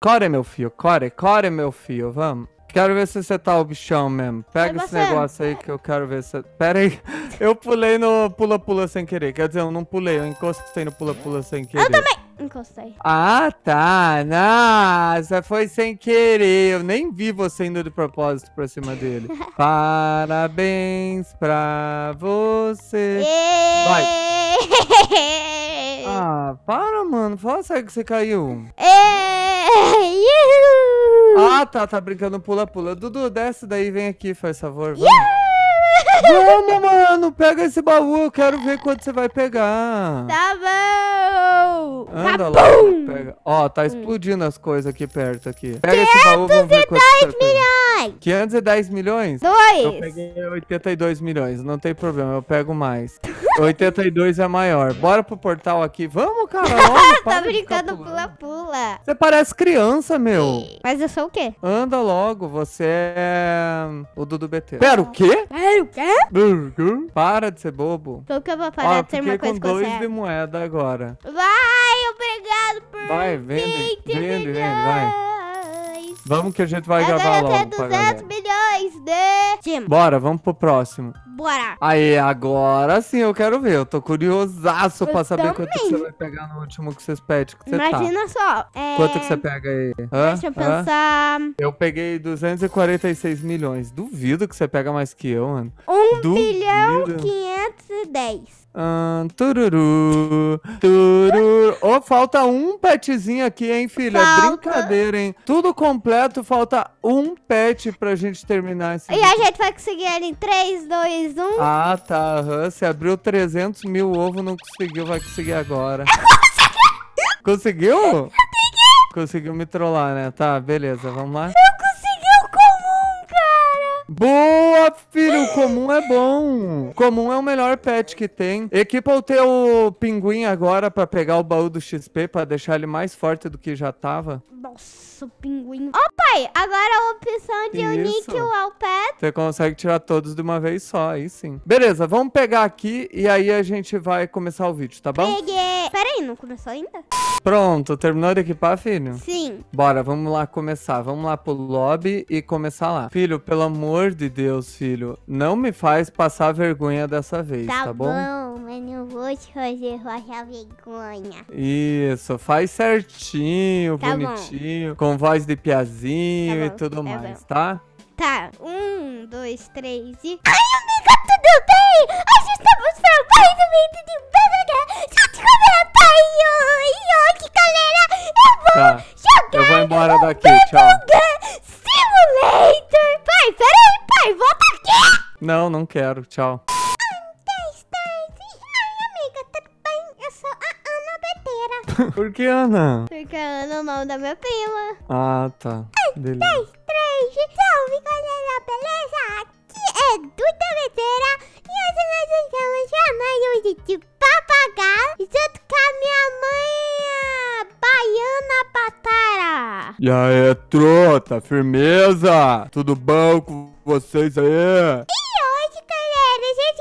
Core, meu filho, core, core, meu filho, vamos. Quero ver se você tá o bichão mesmo. Pega esse negócio aí que eu quero ver se... Pera aí, eu pulei no pula-pula sem querer. Quer dizer, eu não pulei, eu encostei no pula-pula sem querer. Eu também encostei. Ah, tá. Nossa, foi sem querer. Eu nem vi você indo de propósito pra cima dele. Parabéns pra você. Vai. para, mano. Fala sério que você caiu. É... ah, tá. Tá brincando pula-pula. Dudu, desce daí. Vem aqui, faz favor. Vamos. Vamos, mano. Pega esse baú. Eu quero ver quando você vai pegar. Tá bom. Anda tá lá. Pega. Ó, tá explodindo as coisas aqui perto. aqui. Pega esse baú. Vamos ver quanto você milhões mais. 500 milhões? Dois. Eu peguei 82 milhões, não tem problema, eu pego mais. 82 é maior. Bora pro portal aqui. Vamos, cara. tá brincando pula-pula. Você parece criança, meu. Mas eu sou o quê? Anda logo, você é o Dudu BT. Pera, o quê? Pera, o quê? Para de ser bobo. Como que eu vou parar Ó, de ser uma coisa com dois de moeda agora. Vai, obrigado por Vai, vende, vende, vende, vai. Vamos que a gente vai Agora gravar logo. Agora 200 milhões de... Tim. Bora, vamos pro próximo. Bora. Aí, agora sim eu quero ver. Eu tô curiosaço eu pra saber também. quanto você vai pegar no último que vocês pedem. Que você tá. Imagina tá. só. É... Quanto que você pega aí? Hã? Deixa eu pensar. Eu peguei 246 milhões. Duvido que você pega mais que eu, mano. 1 bilhão 500 10. Hum, tururu, tururu. Oh, falta um petzinho aqui, hein, filha? Falta. Brincadeira, hein? Tudo completo, falta um pet pra gente terminar esse E vídeo. a gente vai conseguir ele em 3, 2, 1. Ah, tá. Uhum. Você abriu 300 mil ovos, não conseguiu, vai conseguir agora. Eu consegui! Conseguiu? Eu consegui! Conseguiu me trollar, né? Tá, beleza, vamos lá. Eu consegui o comum, cara! Boa! filho, o comum é bom. comum é o melhor pet que tem. Equipa o teu pinguim agora pra pegar o baú do XP, pra deixar ele mais forte do que já tava. Nossa, o pinguim. Ô, pai, agora é a opção de Isso. Você consegue tirar todos de uma vez só, aí sim. Beleza, vamos pegar aqui e aí a gente vai começar o vídeo, tá bom? Peguei! Peraí, não começou ainda? Pronto, terminou de equipar, filho? Sim. Bora, vamos lá começar. Vamos lá pro lobby e começar lá. Filho, pelo amor de Deus, filho, não me faz passar vergonha dessa vez, tá, tá bom? Tá bom, mas não vou te fazer passar vergonha. Isso, faz certinho, tá bonitinho, bom. com voz de piazinho tá e tudo tá mais, bom. tá? Tá, um, dois, três e... Ai, amiga, tudo bem? Hoje estamos tá para mais um vídeo de Banana Shot Comentário! E hoje, galera, eu vou tá. jogar... Eu vou embora daqui, Banana tchau. Simulator! Pai, peraí, pai, volta aqui! Não, não quero, tchau. Por que Ana? Porque a Ana é o nome da minha prima. Ah, tá. Um, dois, três, e... Salve galera, beleza? Aqui é Duda Veteira e hoje nós estamos chamando de, de papagaio junto com a minha mãe, Baiana Patara. E aí, trota, firmeza? Tudo bom com vocês aí? E hoje, galera, a gente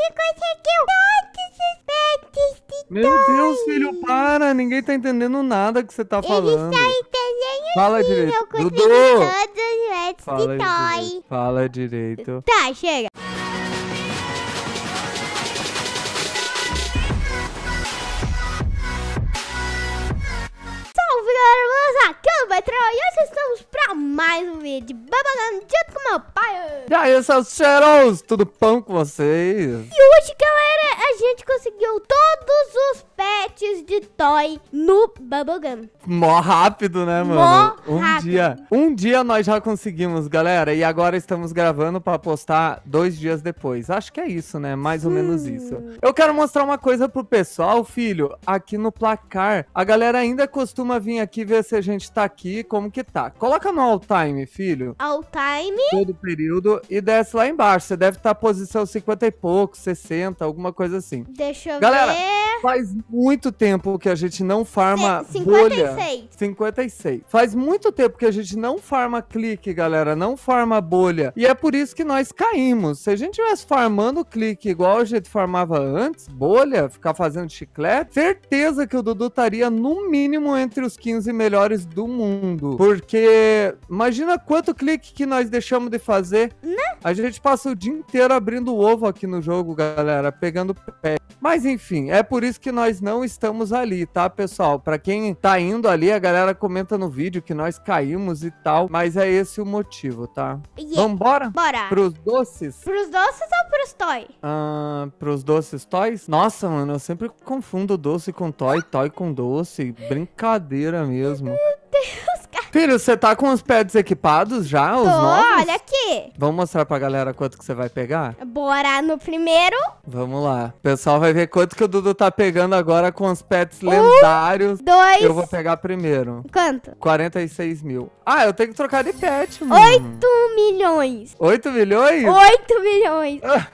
conseguiu todos os pitons. Meu Deus, filho, para! Ninguém tá entendendo nada que você tá falando. Ele tá entendendo Fala direito. Dudu! Fala toy. Fala direito. Tá, chega. Salve galera, beleza? Aqui é o Betrão e hoje estamos pra mais um vídeo de Babagando junto com meu pai. E aí, seus cheiros, tudo pão com vocês? E hoje, galera a gente conseguiu todos os pets de Toy no Bubblegum. Mó rápido, né, mano? Mó um rápido. dia. Um dia nós já conseguimos, galera. E agora estamos gravando para postar dois dias depois. Acho que é isso, né? Mais ou menos isso. Eu quero mostrar uma coisa pro pessoal, filho. Aqui no placar, a galera ainda costuma vir aqui ver se a gente tá aqui, como que tá. Coloca no all time, filho. All time? Todo período. E desce lá embaixo. Você deve estar tá posição 50 e pouco, 60, alguma coisa assim. Deixa eu Galera, ver. Faz muito tempo que a gente não farma 56. bolha. 56. Faz muito tempo que a gente não farma clique, galera. Não farma bolha. E é por isso que nós caímos. Se a gente tivesse farmando clique igual a gente farmava antes, bolha, ficar fazendo chiclete, certeza que o Dudu estaria no mínimo entre os 15 melhores do mundo. Porque imagina quanto clique que nós deixamos de fazer. Não. Né? A gente passa o dia inteiro abrindo o ovo aqui no jogo, galera, pegando pé. Mas enfim, é por isso que nós não estamos ali, tá, pessoal? Para quem tá indo ali, a galera comenta no vídeo que nós caímos e tal, mas é esse o motivo, tá? Yeah. Vambora? Bora. Pros doces? Pros doces ou pros toys? Ah, pros doces toys? Nossa, mano, eu sempre confundo doce com toy, toy com doce. Brincadeira mesmo. Filho, você tá com os pads equipados já? Tô, os novos? olha aqui. Vamos mostrar pra galera quanto que você vai pegar? Bora no primeiro. Vamos lá. O pessoal vai ver quanto que o Dudu tá pegando agora com os pets um, lendários. Dois. Eu vou pegar primeiro. Quanto? 46 mil. Ah, eu tenho que trocar de pet, mano. 8 milhões. 8 milhões? 8 milhões. Ah.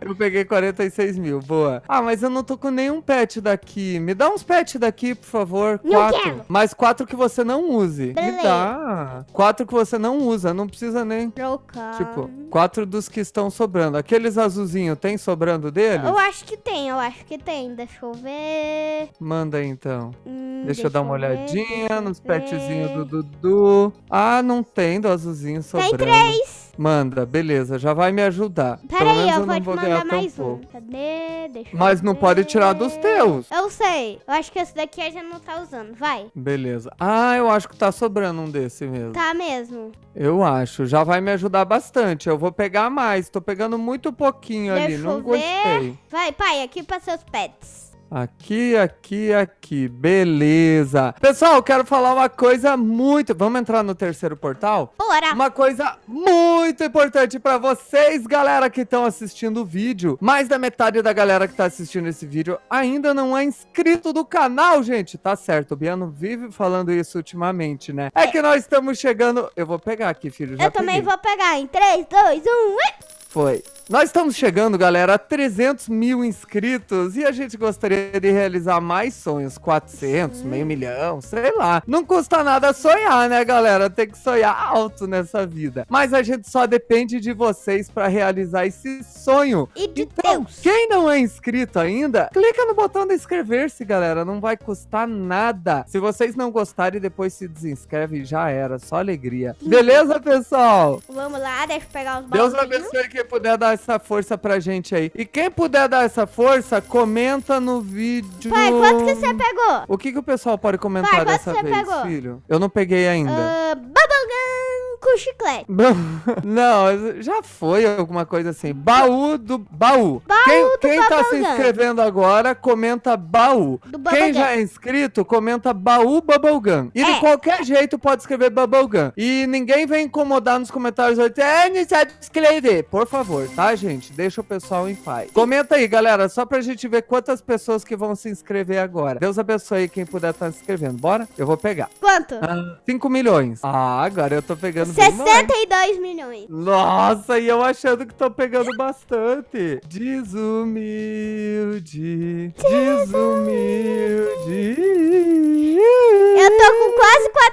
Eu peguei 46 mil, boa. Ah, mas eu não tô com nenhum pet daqui. Me dá uns pet daqui, por favor. Não quatro. Quero. Mas quatro que você não use. Beleza. Me dá. Quatro que você não usa, não precisa nem. Trocar. Tipo, quatro dos que estão sobrando. Aqueles azulzinhos, tem sobrando deles? Eu acho que tem, eu acho que tem. Deixa eu ver. Manda então. Hum, deixa, deixa, eu dar uma olhadinha ver, nos petzinhos do Dudu. Ah, não tem do azulzinho sobrando. Tem três. Manda, beleza, já vai me ajudar. Peraí, eu, eu vou te vou mandar mais um. Pouco. Cadê? Deixa Mas não ver. pode tirar dos teus. Eu sei. Eu acho que esse daqui a gente não tá usando. Vai. Beleza. Ah, eu acho que tá sobrando um desse mesmo. Tá mesmo. Eu acho. Já vai me ajudar bastante. Eu vou pegar mais. Tô pegando muito pouquinho Deixa ali. Não ver. gostei. Vai, pai, aqui pra seus pets. Aqui, aqui, aqui. Beleza. Pessoal, quero falar uma coisa muito. Vamos entrar no terceiro portal? Bora! Uma coisa muito importante para vocês, galera que estão assistindo o vídeo. Mais da metade da galera que tá assistindo esse vídeo ainda não é inscrito do canal, gente. Tá certo, o Biano vive falando isso ultimamente, né? É que nós estamos chegando. Eu vou pegar aqui, filho. Eu também peguei. vou pegar em 3, 2, 1. Foi. Nós estamos chegando, galera, a 300 mil inscritos e a gente gostaria de realizar mais sonhos, 400, meio milhão, sei lá. Não custa nada sonhar, né, galera? Tem que sonhar alto nessa vida. Mas a gente só depende de vocês para realizar esse sonho. E de então, Deus. Quem não é inscrito ainda, clica no botão de inscrever-se, galera. Não vai custar nada. Se vocês não gostarem, depois se desinscreve, já era, só alegria. Beleza, pessoal? Vamos lá, deixa eu pegar os balões. Deus abençoe quem puder dar essa força pra gente aí. E quem puder dar essa força, comenta no vídeo. Pai, quanto que você pegou? O que, que o pessoal pode comentar Pai, dessa vez, pegou? filho? Eu não peguei ainda. Uh, com chiclete. Não, já foi alguma coisa assim. Baú do baú. baú quem do quem tá se inscrevendo agora, comenta baú. quem já é inscrito, comenta baú bubblegum. E é. de qualquer jeito pode escrever bubblegum. E ninguém vem incomodar nos comentários É, não sabe escrever. Por favor, tá, gente? Deixa o pessoal em paz. Comenta aí, galera, só pra gente ver quantas pessoas que vão se inscrever agora. Deus abençoe quem puder estar tá se inscrevendo. Bora? Eu vou pegar. Quanto? 5 ah, milhões. Ah, agora eu tô pegando 62 milhões. Nossa, e eu achando que tô pegando bastante. Desumilde, desumilde.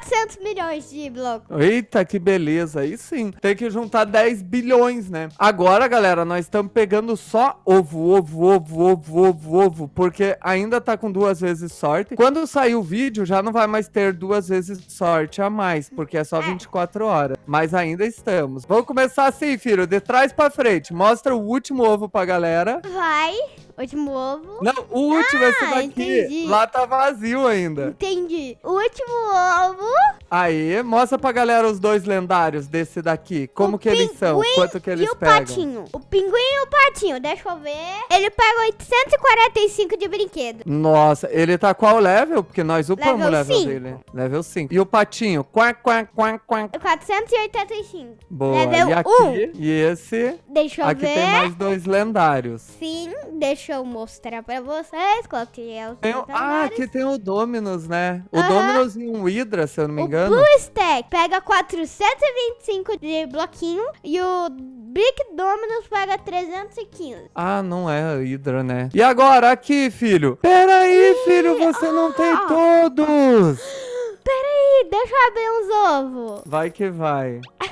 400 milhões de blocos. Eita, que beleza. Aí sim. Tem que juntar 10 bilhões, né? Agora, galera, nós estamos pegando só ovo, ovo, ovo, ovo, ovo, ovo. Porque ainda tá com duas vezes sorte. Quando sair o vídeo, já não vai mais ter duas vezes sorte a mais. Porque é só é. 24 horas. Mas ainda estamos. Vamos começar assim, filho. De trás pra frente. Mostra o último ovo pra galera. Vai. Último ovo. Não, o último ah, é esse daqui. Entendi. Lá tá vazio ainda. Entendi. O último ovo. Aí, mostra pra galera os dois lendários desse daqui. Como o que eles são, quanto que eles e pegam. o patinho. O pinguim e o patinho, deixa eu ver. Ele pega 845 de brinquedo. Nossa, ele tá qual level? Porque nós upamos level o level 5. dele. Level 5. E o patinho? Quá, quá, quá, quá. 485. Boa. Level e aqui? Um. E esse? Deixa eu aqui ver. Aqui tem mais dois lendários. Sim, deixa Deixa eu mostrar pra vocês qual que é o tem, Ah, que aqui tem o Dominus, né? O uhum. Dominus e um Hydra, se eu não me engano. O Blue Stack pega 425 de bloquinho e o big Dominus pega 315. Ah, não é a Hydra, né? E agora, aqui, filho. Peraí, Sim. filho, você oh. não tem ah! todos. Peraí, deixa eu abrir uns ovos. Vai que vai.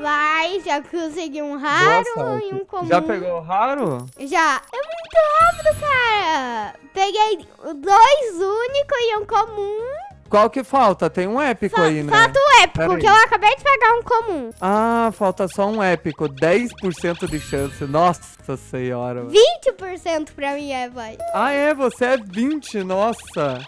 Vai, já consegui um raro Nossa, e um comum. Já pegou o raro? Já. É muito rápido, cara. Peguei dois únicos e um comum. Qual que falta? Tem um épico Fa aí, né? Falta o épico, que eu acabei de pegar um comum. Ah, falta só um épico. 10% de chance. Nossa senhora. 20% pra mim é, vai. Ah, é? Você é 20? Nossa.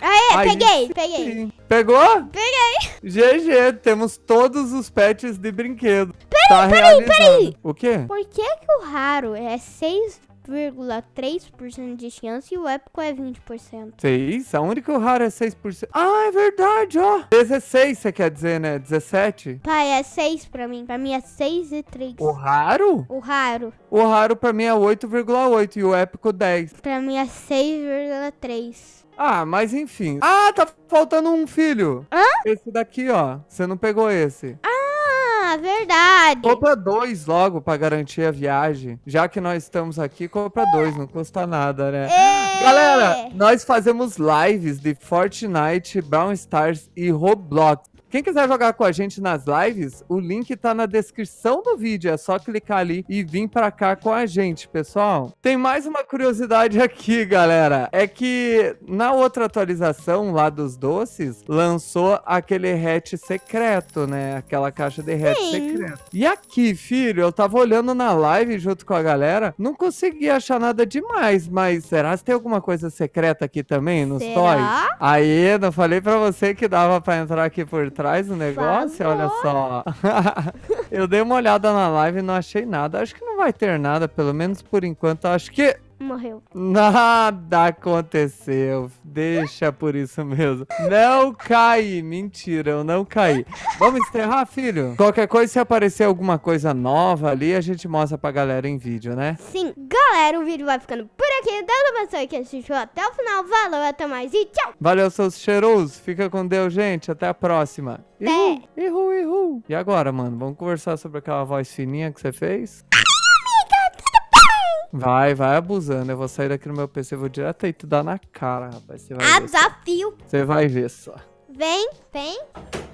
Aê, Aí, peguei, peguei. Pegou? Peguei. GG, temos todos os pets de brinquedo. Peraí, tá peraí, peraí. O quê? Por que que o raro é 6,3% de chance e o épico é 20%. 6? que o raro é 6%. Ah, é verdade, ó. 16 você quer dizer, né? 17? Pai, é 6 pra mim. Pra mim é 6 e 3. O raro? O raro. O raro pra mim é 8,8 e o épico 10. Pra mim é 6,3. Ah, mas enfim. Ah, tá faltando um filho. Hã? Esse daqui, ó. Você não pegou esse. Ah, verdade. Compra dois logo pra garantir a viagem. Já que nós estamos aqui, compra dois, não custa nada, né? É. Galera, nós fazemos lives de Fortnite, Brown Stars e Roblox. Quem quiser jogar com a gente nas lives, o link tá na descrição do vídeo. É só clicar ali e vir pra cá com a gente, pessoal. Tem mais uma curiosidade aqui, galera. É que na outra atualização lá dos doces, lançou aquele hatch secreto, né? Aquela caixa de hatch Sim. secreto. E aqui, filho, eu tava olhando na live junto com a galera, não consegui achar nada demais, mas será que tem alguma coisa secreta aqui também nos será? toys? Aí, eu falei pra você que dava pra entrar aqui por trás atrás do negócio, olha só. eu dei uma olhada na live e não achei nada. Acho que não vai ter nada, pelo menos por enquanto. Acho que morreu. Nada aconteceu. Deixa por isso mesmo. Não caí. Mentira, eu não caí. Vamos encerrar, filho? Qualquer coisa, se aparecer alguma coisa nova ali, a gente mostra pra galera em vídeo, né? Sim. Galera, o vídeo vai ficando por aqui. Deus abençoe que assistiu até o final. Valeu, até mais e tchau. Valeu, seus cheirosos. Fica com Deus, gente. Até a próxima. Ihu, ihu, ihu. E agora, mano? Vamos conversar sobre aquela voz fininha que você fez? Vai, vai abusando. Eu vou sair daqui no meu PC, vou direto aí, te dar na cara, rapaz. Você vai ah, ver desafio. Você vai ver só. Vem, vem.